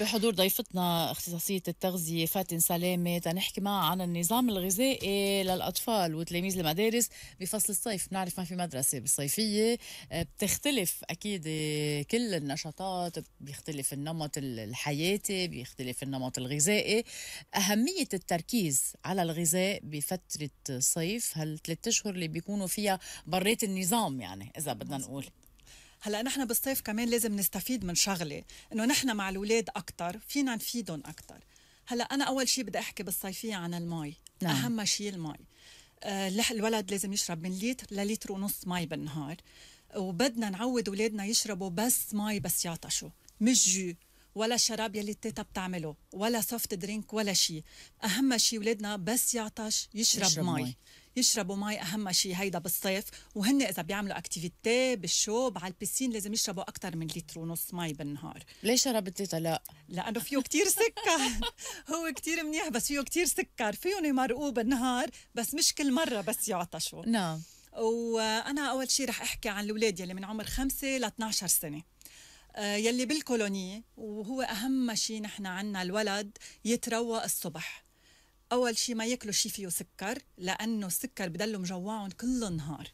بحضور ضيفتنا اختصاصية التغذية فاتن سلامة تنحكي معها عن النظام الغذائي للأطفال وتلاميذ المدارس بفصل الصيف بنعرف ما في مدرسة بالصيفية آه، بتختلف أكيد آه، كل النشاطات بيختلف النمط الحياتي بيختلف النمط الغذائي أهمية التركيز على الغذاء بفترة صيف هالثلاث أشهر اللي بيكونوا فيها بريت النظام يعني إذا بدنا نقول هلا نحن بالصيف كمان لازم نستفيد من شغله انه نحن مع الاولاد اكثر فينا نفيدهم اكثر هلا انا اول شيء بدي احكي بالصيفيه عن المي نعم. اهم شيء المي آه الولد لازم يشرب من لتر للتر ونص مي بالنهار وبدنا نعود اولادنا يشربوا بس مي بس يعطشوا مش جو ولا شراب يلي التيتا بتعمله ولا سوفت درينك ولا شيء اهم شيء اولادنا بس يعطش يشرب, يشرب مي, مي. يشربوا مي اهم شيء هيدا بالصيف وهن اذا بيعملوا اكتيفيتي بالشوب على البسين لازم يشربوا اكثر من لتر ونص مي بالنهار شربت شربتي لا؟ لانه فيه كتير سكر هو كتير منيح بس فيه كتير سكر فيهم يمرقوه بالنهار بس مش كل مره بس يعطشوا نعم وانا اول شيء رح احكي عن الاولاد يلي من عمر 5 ل 12 سنه آه، يلي بالكولوني وهو اهم شيء نحن عنا الولد يتروى الصبح اول شيء ما ياكلوا شيء فيه سكر لانه السكر بدلهم مجوعهم كل النهار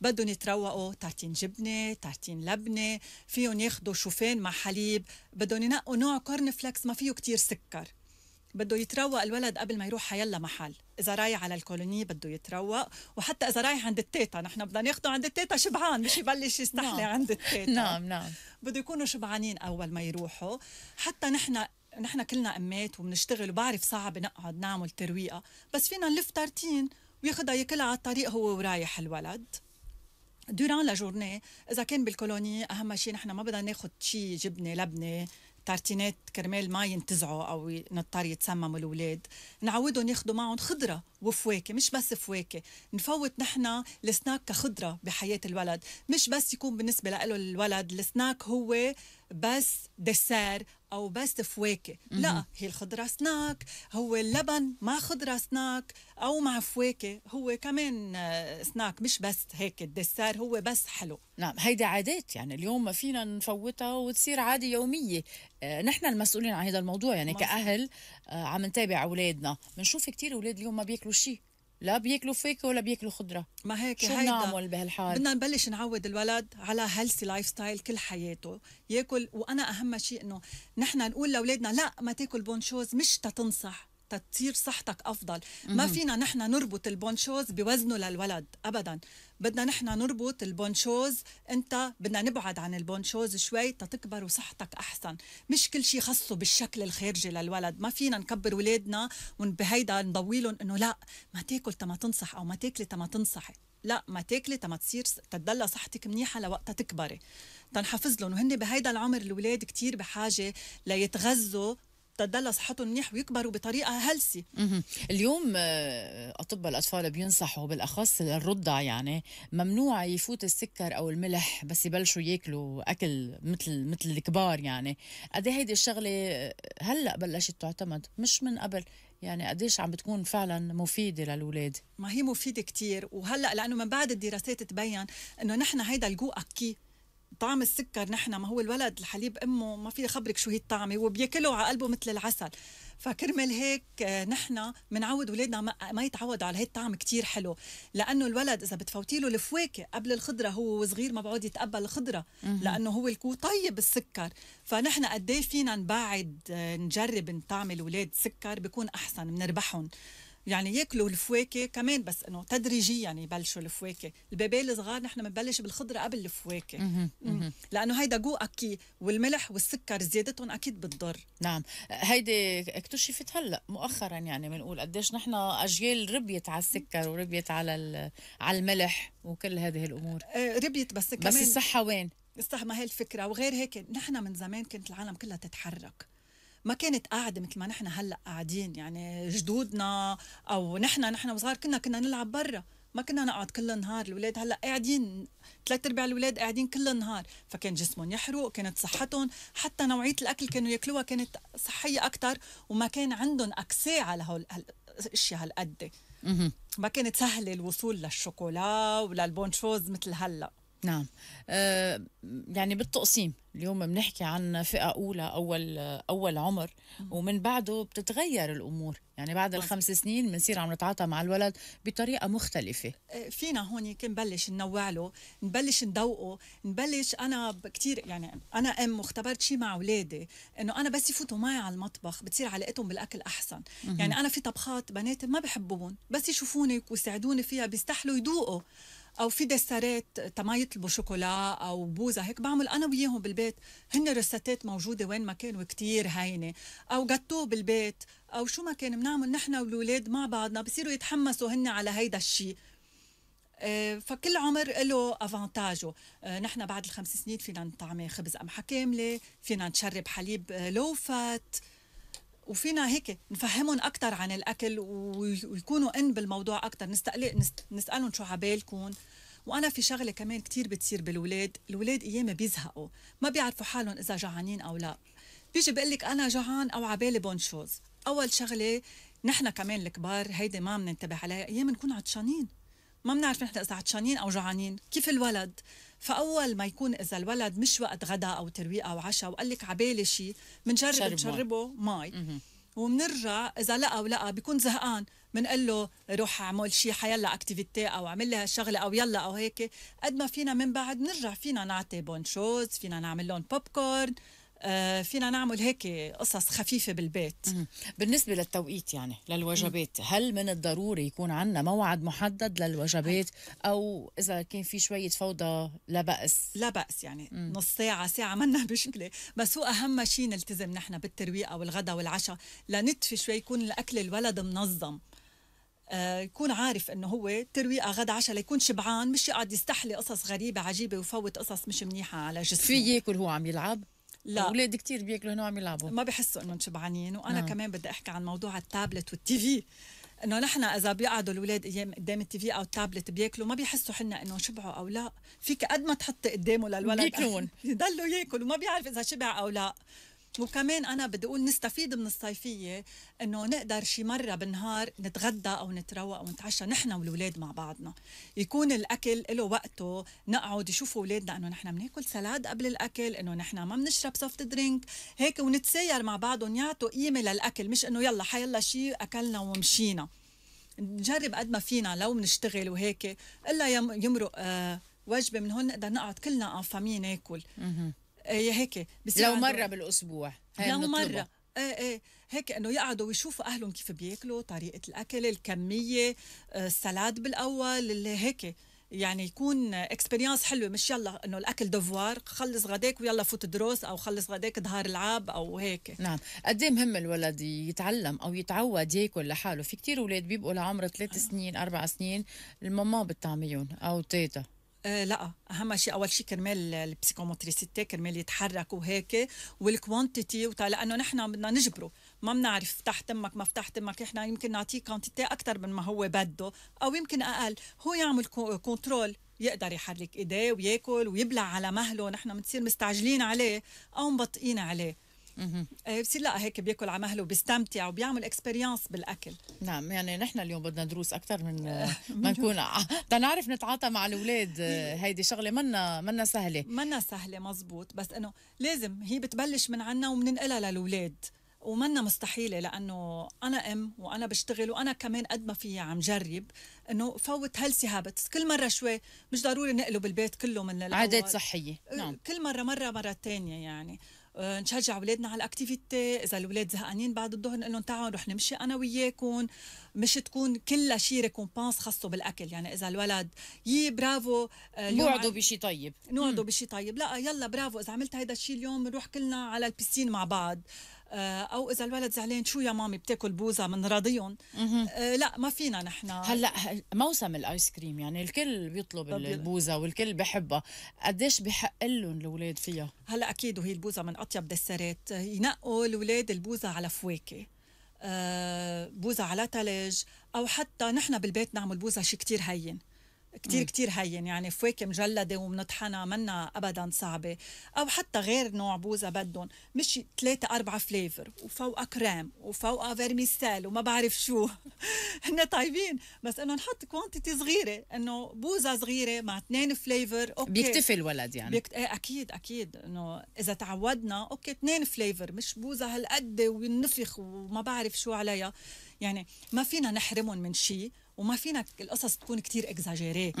بدهم يتروقوا تعتين جبنه تعتين لبنه فيهم ياخذوا شوفان مع حليب بدهم ينقوا نوع كورن فليكس ما فيه كتير سكر بده يتروق الولد قبل ما يروح حيلا محل اذا رايح على الكولوني بده يتروق وحتى اذا رايح عند التيتا نحن بدنا ناخده عند التيتا شبعان مش يبلش يستحلي نعم. عند التيتا نعم نعم بده يكونوا شبعانين اول ما يروحوا حتى نحن نحن كلنا امات وبنشتغل وبعرف صعب نقعد نعمل ترويقه بس فينا نلف ترتين وياخدها ياكلها على الطريق هو ورايح الولد دوران لا جورني اذا كان بالكولوني اهم شيء نحن ما بدنا ناخذ شيء جبنه لبنه تارتينات كرمال ما ينتزعوا او نضطر يتسمموا الاولاد نعودهم ياخذوا معهم خضره وفواكه مش بس فواكه نفوت نحن السناك كخضره بحياه الولد مش بس يكون بالنسبه له الولد السناك هو بس دسار او بس فواكه لا هي الخضره سناك هو اللبن مع خضره سناك او مع فواكه هو كمان آه، سناك مش بس هيك الدسار هو بس حلو نعم هيدا عادات يعني اليوم ما فينا نفوتها وتصير عاده يوميه آه، نحن المسؤولين عن هذا الموضوع يعني مصر. كاهل آه، عم نتابع اولادنا بنشوف كثير اولاد اليوم ما بياكلوا شيء لا بياكلوا فاكهه ولا بياكلوا خضره ما هيك شو نعمل بهالحال بدنا نبلش نعود الولد على هيلثي لايف ستايل كل حياته ياكل وانا اهم شيء انه نحن نقول لاولادنا لا ما تاكل بونشوز مش تتنصح تتصير صحتك افضل ما فينا نحن نربط البونشوز بوزنه للولد ابدا بدنا نحن نربط البونشوز انت بدنا نبعد عن البونشوز شوي تتكبر وصحتك احسن مش كل شيء خصه بالشكل الخارجي للولد ما فينا نكبر ولادنا وبهيدا نضوي لهم انه لا ما تاكل تما تنصح او ما تاكلي تما تنصحي لا ما تاكلي تما تصير تتدلى صحتك منيحه لوقتها تكبري تنحفظ لهم وهن بهيدا العمر الاولاد كتير بحاجه ليتغذوا تتدلى صحتهم منيح ويكبروا بطريقه هلسي اليوم آه، اطباء الاطفال بينصحوا بالاخص الرضع يعني ممنوع يفوت السكر او الملح بس يبلشوا ياكلوا اكل مثل مثل الكبار يعني قد إيه هيدي الشغله آه، هلا بلشت تعتمد مش من قبل يعني قديش عم بتكون فعلا مفيدة للأولاد ما هي مفيدة كتير وهلأ لأنه من بعد الدراسات تبين أنه نحن هيدا الجو أكي طعم السكر نحن ما هو الولد الحليب امه ما في خبرك شو هي الطعمه وبياكله على قلبه مثل العسل فكرمال هيك آه، نحن بنعود اولادنا آه، ما يتعودوا على هي الطعم كثير حلو لانه الولد اذا بتفوتي له الفواكه قبل الخضره هو صغير ما بيعود يتقبل الخضره لانه هو الكو طيب السكر فنحن قد إيه فينا نبعد آه، نجرب نطعم الاولاد سكر بكون احسن بنربحهم يعني ياكلوا الفواكه كمان بس انه تدريجيا يعني يبلشوا الفواكه البيبي الصغار نحن بنبلش بالخضره قبل الفواكه لانه هيدا جو اكي والملح والسكر زيادتهم اكيد بتضر نعم هيدي اكتشفت هلا مؤخرا يعني بنقول قديش نحن اجيال ربيت على السكر وربيت على على الملح وكل هذه الامور آه، ربيت بس كمان بس الصحه وين؟ الصحه ما هي الفكره وغير هيك نحن من زمان كانت العالم كلها تتحرك ما كانت قاعده مثل ما نحن هلا قاعدين يعني جدودنا او نحن نحن وصغار كنا كنا نلعب برا ما كنا نقعد كل النهار الاولاد هلا قاعدين ثلاث ارباع الاولاد قاعدين كل النهار فكان جسمهم يحرق كانت صحتهم حتى نوعيه الاكل كانوا ياكلوها كانت صحيه اكثر وما كان عندهم اكسيه على هول الاشياء هالقد ما كانت سهله الوصول للشوكولا وللبونشوز مثل هلا نعم أه يعني بالتقسيم اليوم بنحكي عن فئة أولى أول أول عمر ومن بعده بتتغير الأمور يعني بعد الخمس سنين بنصير عم نتعاطى مع الولد بطريقة مختلفة آه، فينا هون نبلش ننوع له نبلش ندوقه نبلش أنا كثير يعني أنا أم واختبرت شيء مع أولادي إنه أنا بس يفوتوا معي على المطبخ بتصير علاقتهم بالأكل أحسن يعني أنا في طبخات بناتي ما بحبوهم بس يشوفوني ويساعدوني فيها بيستحلوا يدوقوا او في دسارات تما يطلبوا شوكولا او بوزه هيك بعمل انا وياهم بالبيت هن رستات موجوده وين ما كانوا كتير هينه او جاتو بالبيت او شو ما كان بنعمل نحن والولاد مع بعضنا بصيروا يتحمسوا هن على هيدا الشيء آه، فكل عمر له افانتاجه نحن بعد الخمس سنين فينا نطعمي خبز قمحة كاملة فينا نشرب حليب آه، لوفات وفينا هيك نفهمهم اكثر عن الاكل ويكونوا ان بالموضوع اكثر نستقل نسالهم شو عبالكم وانا في شغله كمان كثير بتصير بالولاد الولاد ايام بيزهقوا ما بيعرفوا حالهم اذا جعانين او لا بيجي بقول لك انا جعان او عبالي بونشوز اول شغله نحن كمان الكبار هيدي ما بننتبه عليها ايام نكون عطشانين ما بنعرف نحن اذا عطشانين او جوعانين كيف الولد فاول ما يكون اذا الولد مش وقت غدا او ترويقه او عشاء وقال لك عبالي شيء بنجرب نشربه مي, وبنرجع اذا لقى ولقى بيكون زهقان بنقول له روح اعمل شيء حيلا اكتيفيتي او اعمل لي هالشغله او يلا او هيك قد ما فينا من بعد نرجع فينا نعطي بونشوز فينا نعمل لهم بوب كورن آه، فينا نعمل هيك قصص خفيفة بالبيت بالنسبة للتوقيت يعني للوجبات هل من الضروري يكون عندنا موعد محدد للوجبات أو إذا كان في شوية فوضى لا بأس لا بأس يعني مم. نص ساعة ساعة منا مشكلة بس هو أهم شيء نلتزم نحن بالترويقة والغدا والعشاء لنتفي شوي يكون الأكل الولد منظم آه، يكون عارف انه هو ترويقه غدا عشاء ليكون شبعان مش يقعد يستحلي قصص غريبه عجيبه ويفوت قصص مش منيحه على جسمه في ياكل هو عم يلعب لا اولاد كثير بياكلوا هنا وعم يلعبوا ما بحسوا انهم شبعانين وانا نعم. كمان بدي احكي عن موضوع التابلت والتي في انه نحن اذا بيقعدوا الاولاد ايام قدام التي في او التابلت بياكلوا ما بيحسوا حنا انه شبعوا او لا فيك قد ما تحطي قدامه للولد بياكلون يضلوا ياكلوا وما بيعرف اذا شبع او لا وكمان انا بدي اقول نستفيد من الصيفيه انه نقدر شي مره بالنهار نتغدى او نتروق او نتعشى نحن والولاد مع بعضنا يكون الاكل له وقته نقعد يشوفوا اولادنا انه نحن بناكل سلاد قبل الاكل انه نحن ما بنشرب سوفت درينك هيك ونتساير مع بعضهم يعطوا قيمه للاكل مش انه يلا حيلا شي اكلنا ومشينا نجرب قد ما فينا لو بنشتغل وهيك الا يمرق آه وجبه من هون نقدر نقعد كلنا قافمين آه، ناكل آه، يا هيك بس لو مره بالاسبوع لو مره ايه ايه هيك انه يقعدوا ويشوفوا اهلهم كيف بياكلوا طريقه الاكل الكميه آه، السلاد بالاول اللي هيك يعني يكون اكسبيرينس حلوه مش يلا انه الاكل دفوار خلص غداك ويلا فوت دروس او خلص غداك ظهر العاب او هيك نعم قد إيه مهم الولد يتعلم او يتعود ياكل لحاله في كتير اولاد بيبقوا لعمر ثلاث آه. سنين اربع سنين الماما بتطعميهم او تيتا آه، لا اهم شيء اول شيء كرمال البسيكومتريسيتي كرمال يتحرك وهيك والكوانتيتي لانه نحن بدنا نجبره ما بنعرف فتحت امك ما فتحت امك احنا يمكن نعطيه كوانتيتي اكثر من ما هو بده او يمكن اقل هو يعمل كنترول يقدر يحرك ايديه وياكل ويبلع على مهله نحن بنصير مستعجلين عليه او مبطئين عليه آه، بصير لا هيك بياكل على مهله وبيستمتع وبيعمل اكسبيرينس بالاكل نعم يعني نحن اليوم بدنا دروس اكثر من آه، آه، ما نكون تنعرف نتعاطى مع الاولاد هيدي شغله منا منا سهله منا سهله مزبوط بس انه لازم هي بتبلش من عنا وبننقلها للاولاد ومنا مستحيله لانه انا ام وانا بشتغل وانا كمان قد ما فيي عم جرب انه فوت هيلثي هابتس كل مره شوي مش ضروري نقلب البيت كله من الاول عادات صحيه نعم كل مره مره مره ثانيه يعني آه، نشجع اولادنا على الاكتيفيتي اذا الاولاد زهقانين بعد الظهر نقول لهم تعالوا نروح نمشي انا وياكم مش تكون كلها شيء ريكومبانس خاصه بالاكل يعني اذا الولد يي برافو آه، نوعدوا بشيء طيب نقعدوا بشيء طيب لا يلا برافو اذا عملت هيدا الشيء اليوم نروح كلنا على البيسين مع بعض آه، او اذا الولد زعلان شو يا مامي بتاكل بوزه من راضيهم آه لا ما فينا نحن هلا موسم الايس كريم يعني الكل بيطلب البوزه والكل بحبها قديش بحق لهم الاولاد فيها هلا اكيد وهي البوزه من اطيب دسرات ينقوا الاولاد البوزه على فواكه آه، بوزه على ثلج او حتى نحن بالبيت نعمل بوزه شيء كتير هين كتير كتير هين يعني فواكه مجلدة ومنطحنة منا أبدا صعبة أو حتى غير نوع بوزة بدهم مش ثلاثة أربعة فليفر وفوقها كريم وفوقها فيرميسال وما بعرف شو هن طيبين بس إنه نحط كوانتيتي صغيرة إنه بوزة صغيرة مع اثنين فليفر أوكي بيكتفي الولد يعني بيكت... ايه أكيد أكيد إنه إذا تعودنا أوكي اثنين فليفر مش بوزة هالقد ونفخ وما بعرف شو عليها يعني ما فينا نحرمهم من شيء وما فينا القصص تكون كتير اكزاجيري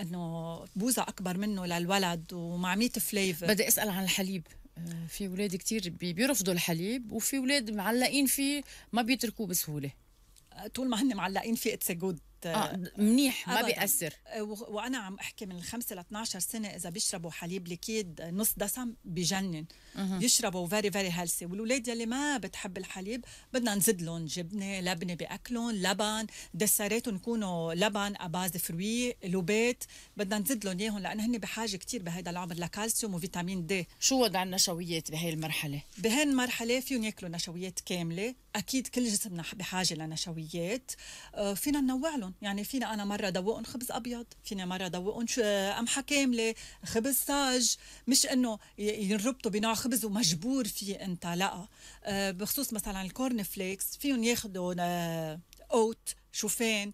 انه بوزة اكبر منه للولد ومع 100 فليفر بدي اسال عن الحليب آه، في اولاد كتير بيرفضوا الحليب وفي اولاد معلقين فيه ما بيتركوه بسهوله آه، طول ما هن معلقين فيه اتس جود آه منيح ما بيأثر آه، وانا عم احكي من الخمسه ل 12 سنه اذا بيشربوا حليب ليكيد نص دسم بجنن بيشربوا يشربوا فيري فيري هيلثي والولاد يلي ما بتحب الحليب بدنا نزيد لهم جبنه لبنه باكلهم لبن دساراتهم يكونوا لبن اباز فروي لوبيت بدنا نزيد لهم اياهم لانه هن بحاجه كثير بهيدا العمر لكالسيوم وفيتامين دي شو وضع النشويات بهي المرحله بهي المرحله فيهم ياكلوا نشويات كامله اكيد كل جسمنا بحاجه لنشويات آه، فينا ننوع لهم يعني فينا انا مره ذوقهم خبز ابيض فينا مره ذوقهم آه، قمحه كامله خبز ساج مش انه ينربطوا بنوع خبز ومجبور فيه انت لا آه، بخصوص مثلا الكورن فليكس فيهم ياخذوا اوت شوفان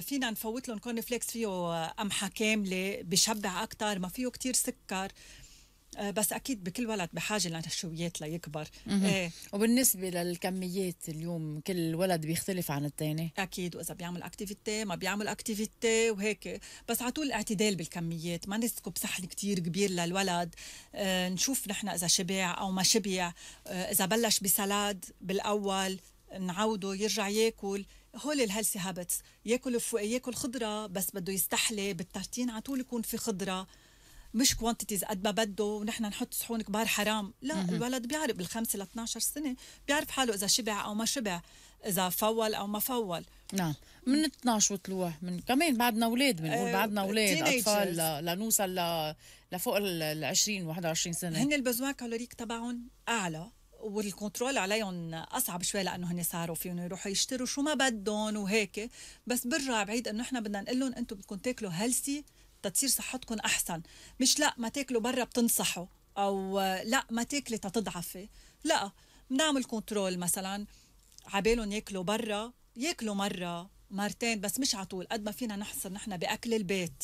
فينا نفوت لهم كورن فليكس فيه قمحه كامله بشبع اكثر ما فيه كتير سكر آه، بس اكيد بكل ولد بحاجه لنشويات ليكبر ايه وبالنسبه للكميات اليوم كل ولد بيختلف عن الثاني اكيد واذا بيعمل اكتيفيتي ما بيعمل اكتيفيتي وهيك بس على طول الاعتدال بالكميات ما نسكب صحن كتير كبير للولد آه نشوف نحن اذا شبع او ما شبع آه اذا بلش بسلاد بالاول نعوده يرجع ياكل هول الهيلثي هابتس ياكل فوق ياكل خضره بس بده يستحلي بالترتين على طول يكون في خضره مش كوانتيتيز قد ما بده ونحن نحط صحون كبار حرام لا م-م. الولد بيعرف بالخمسة ل 12 سنة بيعرف حاله إذا شبع أو ما شبع إذا فول أو ما فول نعم من 12 وطلوع من كمان بعدنا اولاد بنقول آه، بعدنا اولاد اطفال ل... لنوصل ل... لفوق ال 20 21 سنه هن البزوان كالوريك تبعهم اعلى والكنترول عليهم اصعب شوي لانه هن صاروا فيهم يروحوا يشتروا شو ما بدهم وهيك بس برجع بعيد انه احنا بدنا نقول لهم انتم بدكم تاكلوا هيلثي تتصير صحتكم احسن مش لا ما تاكلوا برا بتنصحوا او لا ما تاكلي تتضعفي لا بنعمل كنترول مثلا عبالهم ياكلوا برا ياكلوا مره مرتين بس مش على طول قد ما فينا نحصر نحن باكل البيت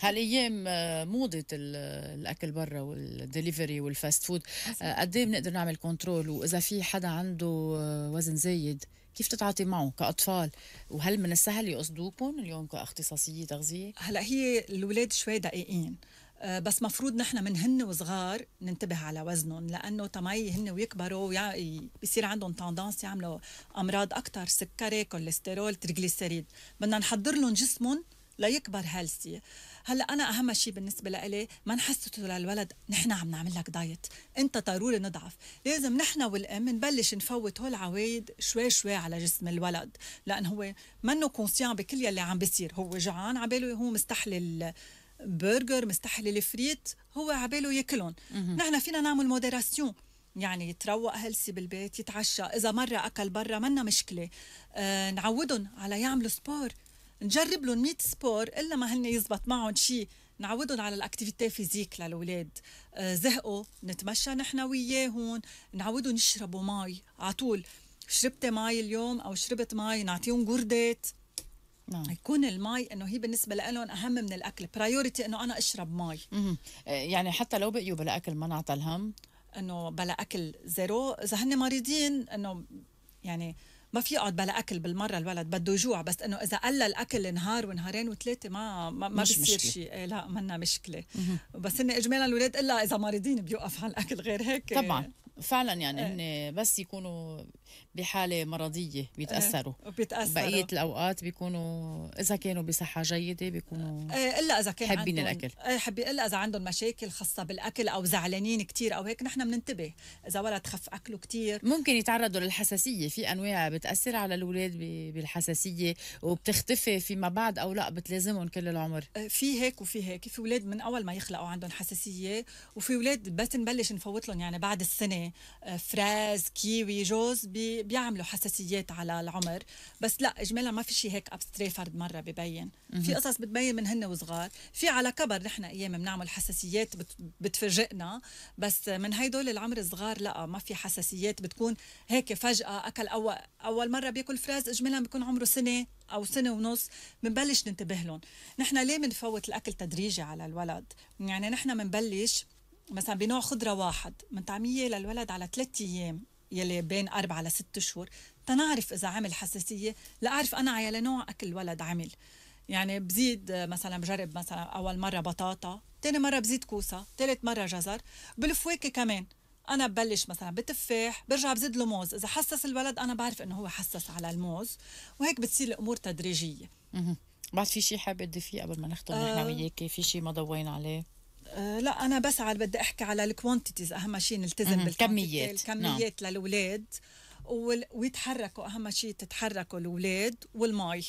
هالايام آه، موضه الاكل برا والدليفري والفاست فود قد ايه بنقدر نعمل كنترول واذا في حدا عنده آه، وزن زايد كيف تتعاطي معه كأطفال وهل من السهل يقصدوكم اليوم كاختصاصية تغذية؟ هلا هي الاولاد شوي دقيقين آه، بس مفروض نحن من هن وصغار ننتبه على وزنهم لانه تما هن ويكبروا بيصير عندهم تندانس يعملوا امراض اكثر سكري كوليسترول تريغليسيريد بدنا نحضر لهم جسمهم ليكبر هيلثي هلا انا اهم شيء بالنسبه لإلي ما نحسسه للولد نحن عم نعمل لك دايت انت ضروري نضعف لازم نحن والام نبلش نفوت هول العوايد شوي شوي على جسم الولد لان هو منه كونسيان بكل يلي عم بيصير هو جعان عباله هو مستحلي البرجر مستحلي الفريت هو عباله ياكلهم نحن فينا نعمل مودراسيون يعني يتروق هلسي بالبيت يتعشى اذا مره اكل برا منا مشكله آه نعودهم على يعملوا سبور نجرب لهم 100 سبور الا ما هن يزبط معهم شيء نعودهم على الاكتيفيتي فيزيك للاولاد آه، زهقوا نتمشى نحن وياهم نعودهم يشربوا مي على طول شربتي مي اليوم او شربت مي نعطيهم جردات نعم. يكون المي انه هي بالنسبه لهم اهم من الاكل برايورتي انه انا اشرب مي آه، يعني حتى لو بقيوا بلا اكل ما نعطى الهم انه بلا اكل زيرو اذا هن مريضين انه يعني ما في يقعد بلا اكل بالمره الولد بده يجوع بس انه اذا قل الاكل نهار ونهارين وثلاثه ما ما, ما بصير شيء إيه، لا منا مشكله بس ان اجمالا الاولاد الا اذا مريضين بيوقف على الاكل غير هيك طبعا فعلا يعني إيه. هن بس يكونوا بحاله مرضيه بيتاثروا إيه، بيتاثروا بقيه الاوقات بيكونوا اذا كانوا بصحه جيده بيكونوا إيه، الا اذا كان حابين الاكل إيه، حبي الا اذا عندهم مشاكل خاصه بالاكل او زعلانين كثير او هيك نحن بننتبه اذا ولد خف اكله كثير ممكن يتعرضوا للحساسيه في انواع بتاثر على الاولاد بالحساسيه وبتختفي فيما بعد او لا بتلازمهم كل العمر في هيك وفي هيك في اولاد من اول ما يخلقوا عندهم حساسيه وفي اولاد بس نبلش نفوت لهم يعني بعد السنه فراز كيوي جوز بي اللي بيعملوا حساسيات على العمر بس لا اجمالا ما في شيء هيك ابستري فرد مره ببين في قصص بتبين من هن وصغار في على كبر نحن ايام بنعمل حساسيات بتفاجئنا بس من هيدول العمر الصغار لا ما في حساسيات بتكون هيك فجاه اكل اول اول مره بياكل فراز اجمالا بيكون عمره سنه او سنه ونص بنبلش ننتبه لهم نحن ليه بنفوت الاكل تدريجي على الولد يعني نحن بنبلش مثلا بنوع خضره واحد من طعميه للولد على ثلاثة ايام يلي بين أربعة لست شهور تنعرف إذا عمل حساسية لأعرف أنا على نوع أكل ولد عمل يعني بزيد مثلا بجرب مثلا أول مرة بطاطا تاني مرة بزيد كوسة تالت مرة جزر بالفواكه كمان انا ببلش مثلا بتفاح برجع بزيد له موز اذا حسس الولد انا بعرف انه هو حسس على الموز وهيك بتصير الامور تدريجيه بعد في شيء حابه تضيفيه قبل ما نختم نحن آه وياكي في شيء ما ضوينا عليه آه، لا انا بس على بدي احكي على الكوانتيتيز اهم شيء نلتزم بالكميات الكميات نعم. للاولاد ويتحركوا اهم شيء تتحركوا الاولاد والمي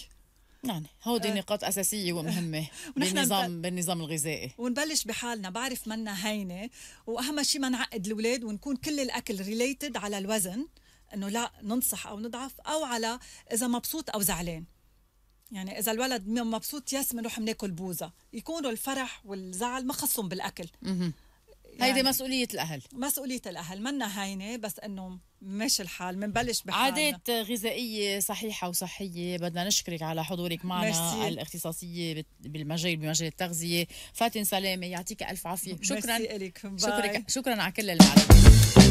يعني هودي آه. نقاط أساسية ومهمة بالنظام بالنظام الغذائي ونبلش بحالنا بعرف منا هينة وأهم شيء ما نعقد الأولاد ونكون كل الأكل ريليتد على الوزن إنه لا ننصح أو نضعف أو على إذا مبسوط أو زعلان يعني اذا الولد مبسوط يس بنروح بناكل بوزه يكونوا الفرح والزعل ما خصهم بالاكل يعني هيدي مسؤوليه الاهل مسؤوليه الاهل منا هينه بس انه ماشي الحال بنبلش بحالنا عادات غذائيه صحيحه وصحيه بدنا نشكرك على حضورك معنا مرسي. الاختصاصيه بالمجال بمجال التغذيه فاتن سلامه يعطيك الف عافيه شكرا شكرا شكرا على كل المعلومات